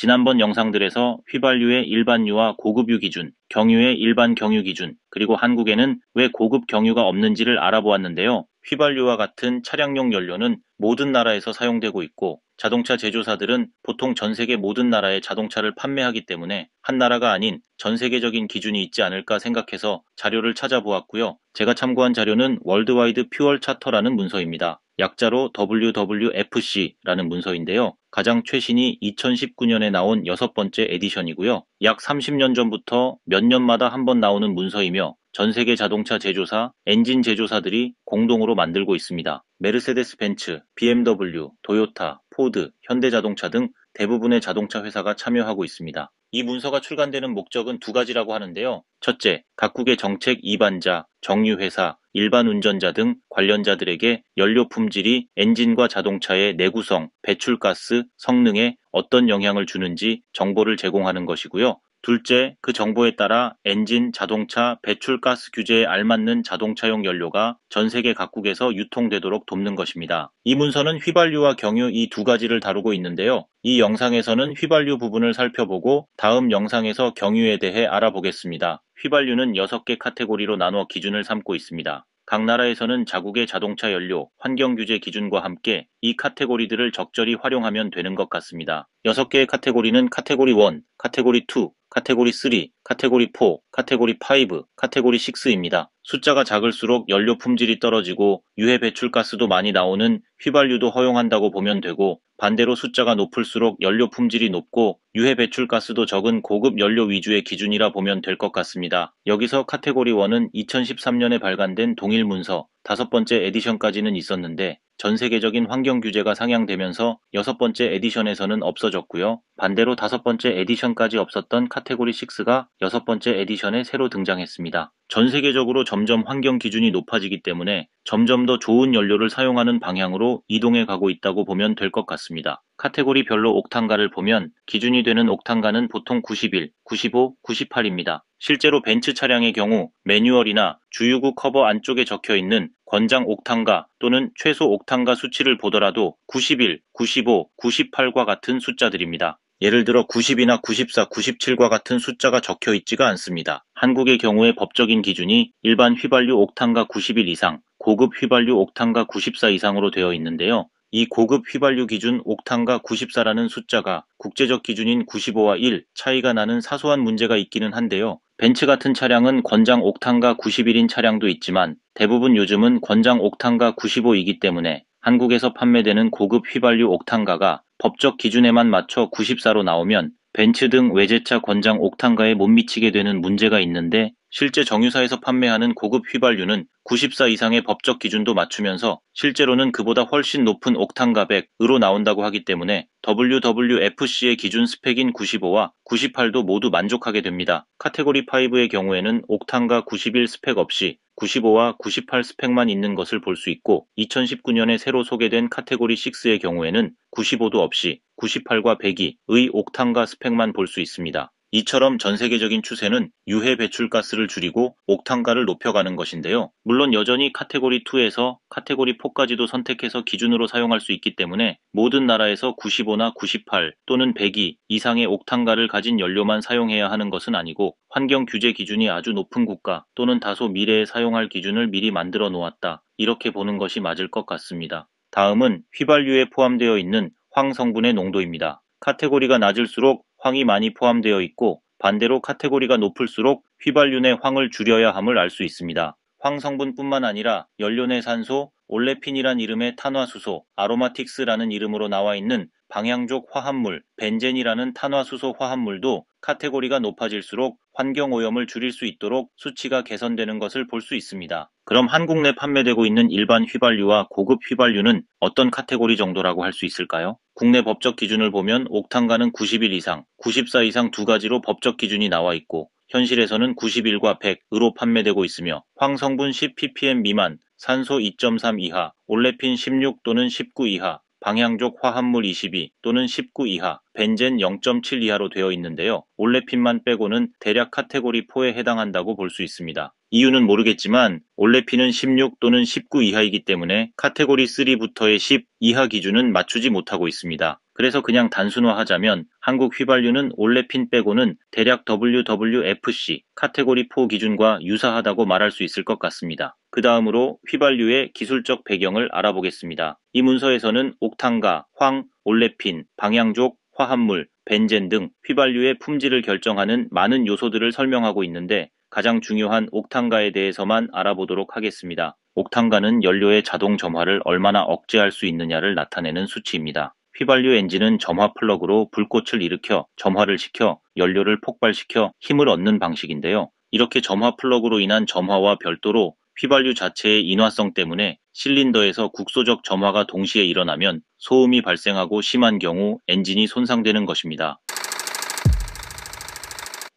지난번 영상들에서 휘발유의 일반유와 고급유 기준, 경유의 일반 경유 기준, 그리고 한국에는 왜 고급 경유가 없는지를 알아보았는데요. 휘발유와 같은 차량용 연료는 모든 나라에서 사용되고 있고 자동차 제조사들은 보통 전 세계 모든 나라에 자동차를 판매하기 때문에 한 나라가 아닌 전 세계적인 기준이 있지 않을까 생각해서 자료를 찾아보았고요. 제가 참고한 자료는 월드와이드 퓨얼 차터라는 문서입니다. 약자로 WWFC라는 문서인데요. 가장 최신이 2019년에 나온 여섯 번째 에디션이고요. 약 30년 전부터 몇 년마다 한 번 나오는 문서이며 전 세계 자동차 제조사, 엔진 제조사들이 공동으로 만들고 있습니다. 메르세데스 벤츠, BMW, 도요타, 포드, 현대자동차 등 대부분의 자동차 회사가 참여하고 있습니다. 이 문서가 출간되는 목적은 두 가지라고 하는데요. 첫째, 각국의 정책 이반자, 정유회사, 일반 운전자 등 관련자들에게 연료 품질이 엔진과 자동차의 내구성, 배출가스, 성능에 어떤 영향을 주는지 정보를 제공하는 것이고요. 둘째, 그 정보에 따라 엔진, 자동차, 배출가스 규제에 알맞는 자동차용 연료가 전 세계 각국에서 유통되도록 돕는 것입니다. 이 문서는 휘발유와 경유 이 두 가지를 다루고 있는데요. 이 영상에서는 휘발유 부분을 살펴보고 다음 영상에서 경유에 대해 알아보겠습니다. 휘발유는 6개 카테고리로 나눠 기준을 삼고 있습니다. 각 나라에서는 자국의 자동차 연료, 환경 규제 기준과 함께 이 카테고리들을 적절히 활용하면 되는 것 같습니다. 6개의 카테고리는 카테고리 1, 카테고리 2, 카테고리 3, 카테고리 4, 카테고리 5, 카테고리 6입니다. 숫자가 작을수록 연료 품질이 떨어지고 유해 배출가스도 많이 나오는 휘발유도 허용한다고 보면 되고 반대로 숫자가 높을수록 연료 품질이 높고 유해 배출가스도 적은 고급 연료 위주의 기준이라 보면 될 것 같습니다. 여기서 카테고리 1은 2013년에 발간된 동일 문서, 다섯 번째 에디션까지는 있었는데 전 세계적인 환경 규제가 상향되면서 여섯 번째 에디션에서는 없어졌고요. 반대로 다섯 번째 에디션까지 없었던 카테고리 6가 여섯 번째 에디션에 새로 등장했습니다. 전 세계적으로 점점 환경 기준이 높아지기 때문에 점점 더 좋은 연료를 사용하는 방향으로 이동해 가고 있다고 보면 될 것 같습니다. 카테고리별로 옥탄가를 보면 기준이 되는 옥탄가는 보통 91, 95, 98입니다. 실제로 벤츠 차량의 경우 매뉴얼이나 주유구 커버 안쪽에 적혀 있는 권장 옥탄가 또는 최소 옥탄가 수치를 보더라도 91, 95, 98과 같은 숫자들입니다. 예를 들어 90이나 94, 97과 같은 숫자가 적혀 있지가 않습니다. 한국의 경우에 법적인 기준이 일반 휘발유 옥탄가 9 0일 이상, 고급 휘발유 옥탄가 94 이상으로 되어 있는데요. 이 고급 휘발유 기준 옥탄가 94라는 숫자가 국제적 기준인 95와 1 차이가 나는 사소한 문제가 있기는 한데요. 벤츠 같은 차량은 권장 옥탄가 91인 차량도 있지만 대부분 요즘은 권장 옥탄가 95이기 때문에 한국에서 판매되는 고급 휘발유 옥탄가가 법적 기준에만 맞춰 94로 나오면 벤츠 등 외제차 권장 옥탄가에 못 미치게 되는 문제가 있는데 실제 정유사에서 판매하는 고급 휘발유는 94 이상의 법적 기준도 맞추면서 실제로는 그보다 훨씬 높은 옥탄가 백으로 나온다고 하기 때문에 WWFC의 기준 스펙인 95와 98도 모두 만족하게 됩니다. 카테고리 5의 경우에는 옥탄가 91 스펙 없이 95와 98 스펙만 있는 것을 볼 수 있고 2019년에 새로 소개된 카테고리 6의 경우에는 95도 없이 98과 102의 옥탄가 스펙만 볼 수 있습니다. 이처럼 전 세계적인 추세는 유해 배출가스를 줄이고 옥탄가를 높여가는 것인데요. 물론 여전히 카테고리 2에서 카테고리 4까지도 선택해서 기준으로 사용할 수 있기 때문에 모든 나라에서 95나 98 또는 102 이상의 옥탄가를 가진 연료만 사용해야 하는 것은 아니고 환경 규제 기준이 아주 높은 국가 또는 다소 미래에 사용할 기준을 미리 만들어 놓았다. 이렇게 보는 것이 맞을 것 같습니다. 다음은 휘발유에 포함되어 있는 황 성분의 농도입니다. 카테고리가 낮을수록 황이 많이 포함되어 있고 반대로 카테고리가 높을수록 휘발유내 황을 줄여야 함을 알 수 있습니다. 황 성분뿐만 아니라 연료내 산소, 올레핀이란 이름의 탄화수소, 아로마틱스라는 이름으로 나와 있는 방향족 화합물, 벤젠이라는 탄화수소 화합물도 카테고리가 높아질수록 환경 오염을 줄일 수 있도록 수치가 개선되는 것을 볼 수 있습니다. 그럼 한국 내 판매되고 있는 일반 휘발유와 고급 휘발유는 어떤 카테고리 정도라고 할 수 있을까요? 국내 법적 기준을 보면 옥탄가는 9 0일 이상, 94 이상 두 가지로 법적 기준이 나와 있고 현실에서는 9 0일과 100으로 판매되고 있으며 황성분 10ppm 미만, 산소 2.3 이하, 올레핀 16 또는 19 이하, 방향족 화합물 22 또는 19 이하, 벤젠 0.7 이하로 되어 있는데요. 올레핀만 빼고는 대략 카테고리 4에 해당한다고 볼 수 있습니다. 이유는 모르겠지만 올레핀은 16 또는 19 이하이기 때문에 카테고리 3부터의 10 이하 기준은 맞추지 못하고 있습니다. 그래서 그냥 단순화하자면 한국 휘발유는 올레핀 빼고는 대략 WWFC 카테고리 4 기준과 유사하다고 말할 수 있을 것 같습니다. 그 다음으로 휘발유의 기술적 배경을 알아보겠습니다. 이 문서에서는 옥탄가 황, 올레핀, 방향족, 화합물, 벤젠 등 휘발유의 품질을 결정하는 많은 요소들을 설명하고 있는데 가장 중요한 옥탄가에 대해서만 알아보도록 하겠습니다. 옥탄가는 연료의 자동 점화를 얼마나 억제할 수 있느냐를 나타내는 수치입니다. 휘발유 엔진은 점화 플러그로 불꽃을 일으켜 점화를 시켜 연료를 폭발시켜 힘을 얻는 방식인데요. 이렇게 점화 플러그로 인한 점화와 별도로 휘발유 자체의 인화성 때문에 실린더에서 국소적 점화가 동시에 일어나면 소음이 발생하고 심한 경우 엔진이 손상되는 것입니다.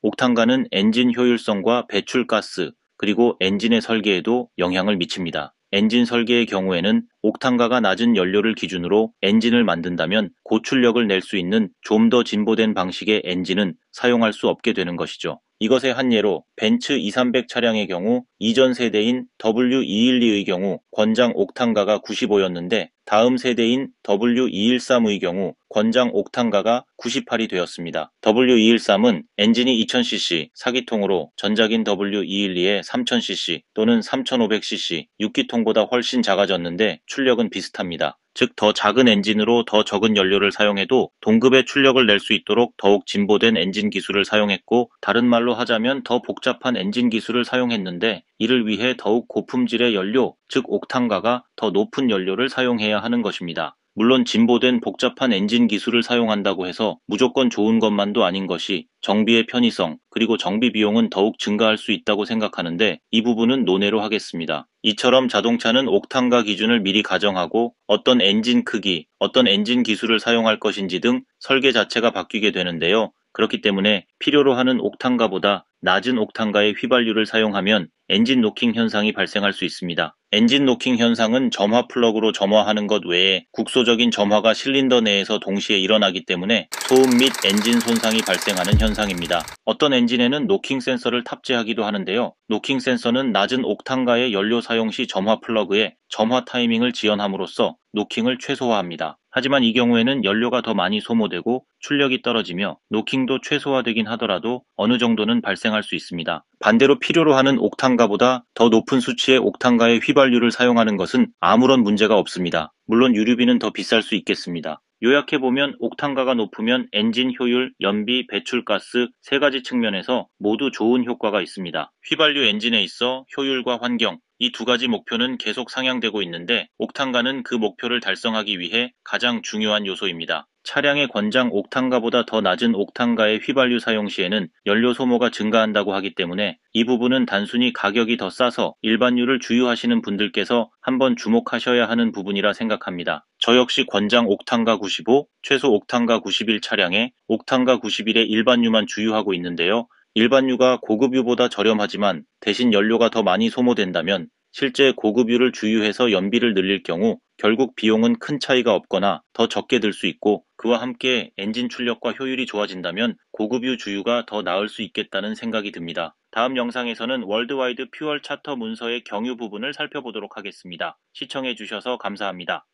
옥탄가는 엔진 효율성과 배출가스 그리고 엔진의 설계에도 영향을 미칩니다. 엔진 설계의 경우에는 옥탄가가 낮은 연료를 기준으로 엔진을 만든다면 고출력을 낼 수 있는 좀 더 진보된 방식의 엔진은 사용할 수 없게 되는 것이죠. 이것의 한 예로 벤츠 2300 차량의 경우 이전 세대인 W212의 경우 권장 옥탄가가 95였는데 다음 세대인 W213의 경우 권장 옥탄가가 98이 되었습니다. W213은 엔진이 2000cc, 사기통으로 전작인 w 2 1 2에 3000cc 또는 3500cc, 6기통보다 훨씬 작아졌는데 출력은 비슷합니다. 즉더 작은 엔진으로 더 적은 연료를 사용해도 동급의 출력을 낼 수 있도록 더욱 진보된 엔진 기술을 사용했고 다른 말로 하자면 더 복잡한 엔진 기술을 사용했는데 이를 위해 더욱 고품질의 연료 즉 옥탄가가 더 높은 연료를 사용해야 하는 것입니다. 물론 진보된 복잡한 엔진 기술을 사용한다고 해서 무조건 좋은 것만도 아닌 것이 정비의 편의성 그리고 정비 비용은 더욱 증가할 수 있다고 생각하는데 이 부분은 논외로 하겠습니다. 이처럼 자동차는 옥탄가 기준을 미리 가정하고 어떤 엔진 크기, 어떤 엔진 기술을 사용할 것인지 등 설계 자체가 바뀌게 되는데요. 그렇기 때문에 필요로 하는 옥탄가보다 낮은 옥탄가의 휘발유를 사용하면 엔진 노킹 현상이 발생할 수 있습니다. 엔진 노킹 현상은 점화 플러그로 점화하는 것 외에 국소적인 점화가 실린더 내에서 동시에 일어나기 때문에 소음 및 엔진 손상이 발생하는 현상입니다. 어떤 엔진에는 노킹 센서를 탑재하기도 하는데요. 노킹 센서는 낮은 옥탄가의 연료 사용 시 점화 플러그에 점화 타이밍을 지연함으로써 노킹을 최소화합니다. 하지만 이 경우에는 연료가 더 많이 소모되고 출력이 떨어지며 노킹도 최소화되긴 하더라도 어느 정도는 발생할 수 있습니다. 반대로 필요로 하는 옥탄가보다 더 높은 수치의 옥탄가의 휘발유를 사용하는 것은 아무런 문제가 없습니다. 물론 유류비는 더 비쌀 수 있겠습니다. 요약해보면 옥탄가가 높으면 엔진 효율, 연비, 배출가스 세 가지 측면에서 모두 좋은 효과가 있습니다. 휘발유 엔진에 있어 효율과 환경, 이두 가지 목표는 계속 상향되고 있는데 옥탄가는 그 목표를 달성하기 위해 가장 중요한 요소입니다. 차량의 권장 옥탄가보다 더 낮은 옥탄가의 휘발유 사용 시에는 연료 소모가 증가한다고 하기 때문에 이 부분은 단순히 가격이 더 싸서 일반유를 주유하시는 분들께서 한번 주목하셔야 하는 부분이라 생각합니다. 저 역시 권장 옥탄가 95, 최소 옥탄가 91 차량에 옥탄가 91의 일반유만 주유하고 있는데요. 일반유가 고급유보다 저렴하지만 대신 연료가 더 많이 소모된다면 실제 고급유를 주유해서 연비를 늘릴 경우 결국 비용은 큰 차이가 없거나 더 적게 들 수 있고 그와 함께 엔진 출력과 효율이 좋아진다면 고급유 주유가 더 나을 수 있겠다는 생각이 듭니다. 다음 영상에서는 월드와이드 퓨얼 차터 문서의 경유 부분을 살펴보도록 하겠습니다. 시청해주셔서 감사합니다.